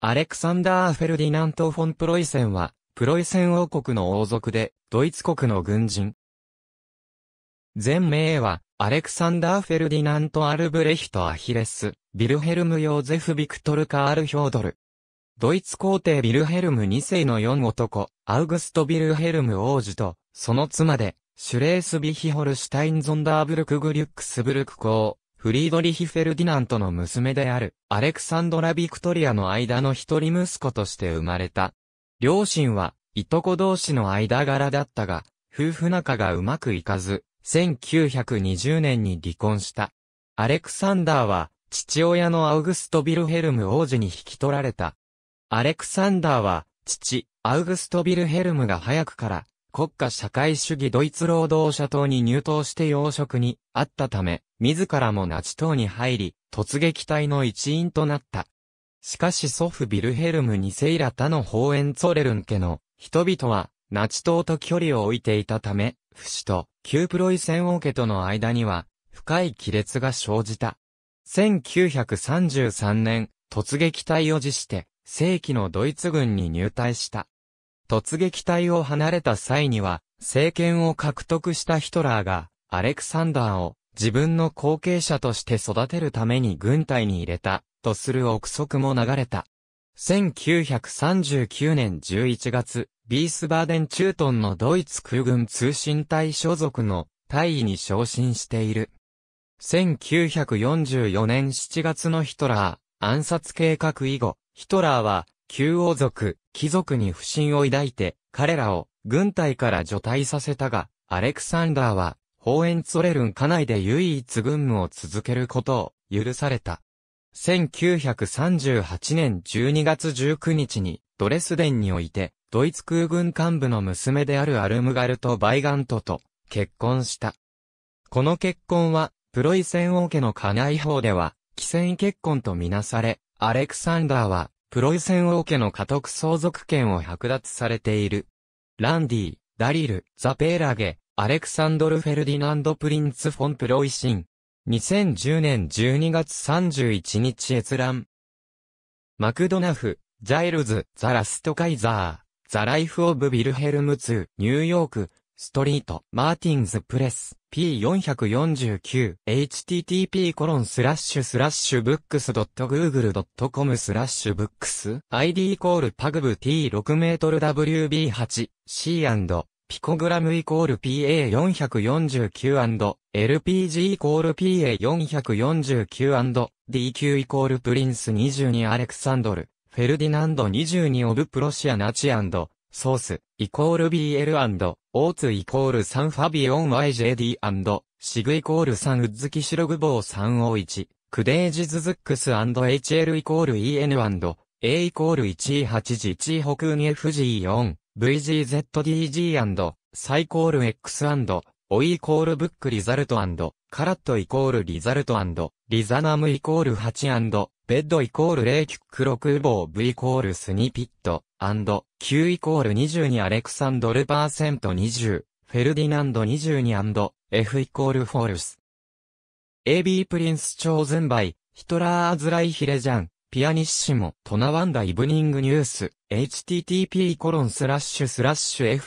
アレクサンダー・フェルディナント・フォン・プロイセンは、プロイセン王国の王族で、ドイツ国の軍人。前名は、アレクサンダー・フェルディナント・アルブレヒト・アヒレス、ビルヘルム・ヨーゼフ・ビクトル・カール・ヒョードル。ドイツ皇帝ビルヘルム2世の4男、アウグスト・ビルヘルム王子と、その妻で、シュレースビヒホルシュタイン・ゾンダーブルク・グリュックスブルク公、フリードリヒ・フェルディナントの娘である、アレクサンドラ・ビクトリアの間の一人息子として生まれた。両親は、いとこ同士の間柄だったが、夫婦仲がうまくいかず、1920年に離婚した。アレクサンダーは、父親のアウグスト・ビルヘルム王子に引き取られた。アレクサンダーは、父、アウグスト・ビルヘルムが早くから、国家社会主義ドイツ労働者党に入党して要職にあったため、自らもナチ党に入り、突撃隊の一員となった。しかし祖父ビルヘルムセ世ら他のホーエンツォレルン家の人々は、ナチ党と距離を置いていたため、不死と旧プロイセン王家との間には、深い亀裂が生じた。1933年、突撃隊を辞して、正規のドイツ軍に入隊した。突撃隊を離れた際には、政権を獲得したヒトラーが、アレクサンダーを自分の後継者として育てるために軍隊に入れた、とする憶測も流れた。1939年11月、ビースバーデン中東のドイツ空軍通信隊所属の大尉に昇進している。1944年7月のヒトラー暗殺計画以後、ヒトラーは、旧王族、貴族に不信を抱いて、彼らを軍隊から除隊させたが、アレクサンダーは、ホーエンツォレルン家内で唯一軍務を続けることを許された。1938年12月19日にドレスデンにおいて、ドイツ空軍幹部の娘であるアルムガルト・バイガントと結婚した。この結婚は、プロイセン王家の家内法では、既戦結婚とみなされ、アレクサンダーは、プロイセン王家の家督相続権を剥奪されている。ランディ、ダリル、ザ・ペーラゲ、アレクサンドル・フェルディナンド・プリンツ・フォン・プロイシン。2010年12月31日閲覧。マクドナフ、ジャイルズ、ザ・ラスト・カイザー、ザ・ライフ・オブ・ビルヘルムツ、ニューヨーク、ストリート、マーティンズプレス、P449、http コロンスラッシュスラッシュブックス .google.com スラッシュブックス、ID イコールパグブ T6 メートル WB8、C& ピコグラムイコール PA449& LPG イコール PA449& DQ イコールプリンス22アレクサンドル、フェルディナンド22オブプロシアナチアンドソース、イコール BL& オーツイコールサンファビオン YJD& シグイコールサンウッズキシログボー351クデージズズックス &HL イコール EN& A イコール181時1北空 FG4 VGZDG& サイコール X& オイコールブックリザルトカラットイコールリザルトリザナムイコール8ベッドイコール0キック6棒 V イコールスニピット、Q イコール2にアレクサンドルパーセント20、フェルディナンド22 F イコールフォルス。AB プリンスチョーズンバイ、ヒトラー・アズライ・ヒレジャン、ピアニッシモ、トナワンダ・イブニング・ニュース、http コロンスラッシュスラッシュ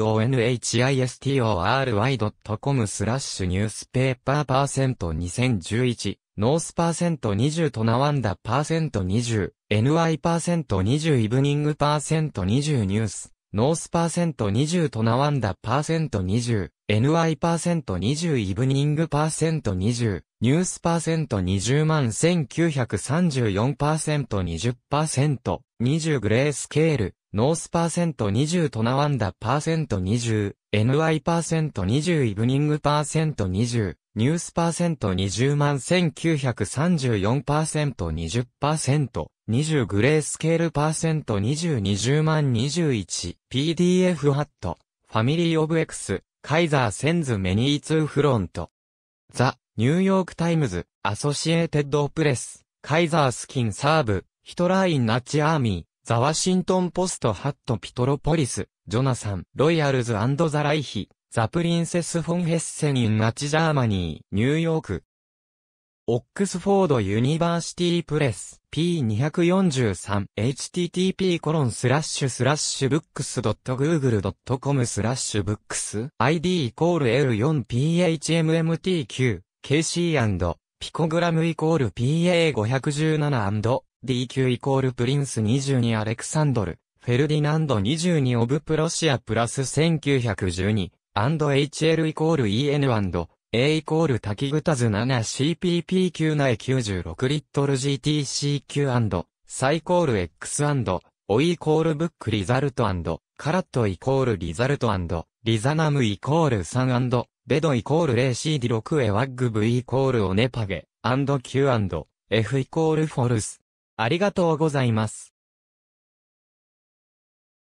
fultonhistor.com y スラッシュニュースペーパーパーセント2011ノースパーセント20とナワンダパーセント20、NY パーセント20イブニングパーセント20ニュース、ノースパーセント20とナワンダパーセント20、NY パーセント20イブニングパーセント20、ニュースパーセント20万1934パーセント20パーセント、20グレースケール、ノースパーセント20とナワンダパーセント20、NY パーセント20イブニングパーセント20、ニュースパーセント20万1934%、20%、20グレースケールパーセント20、20万21、PDF ハット、ファミリーオブエクス、カイザーセンズメニーツーフロント。ザ、ニューヨークタイムズ、アソシエーテッドプレス、カイザースキンサーブ、ヒトラインナッチアーミー、ザワシントンポストハットピトロポリス、ジョナサン、ロイヤルズザライヒ、ザ・プリンセス・フォン・ヘッセン・イン・ナチ・ジャーマニー、ニューヨーク。オックスフォード・ユニバーシティ・プレス、P243、http コロンスラッシュスラッシュブックス .google.com スラッシュブックス、ID イコール l 4 p h m m t q KC& ピコグラムイコール PA517& DQ イコールプリンス22アレクサンドル、フェルディナンド22オブプロシアプラス1912、HL=EN& イコール A イコール滝ぐたず 7CPP9 内9 6 l g t c q ドサイコール X& オイコールブックリザルトカラットイコールリザルトリザナムイコール3ベドイコール 0CD6 エワッグ V イコールオネパゲ &Q&F イコールフォルス。ありがとうございます。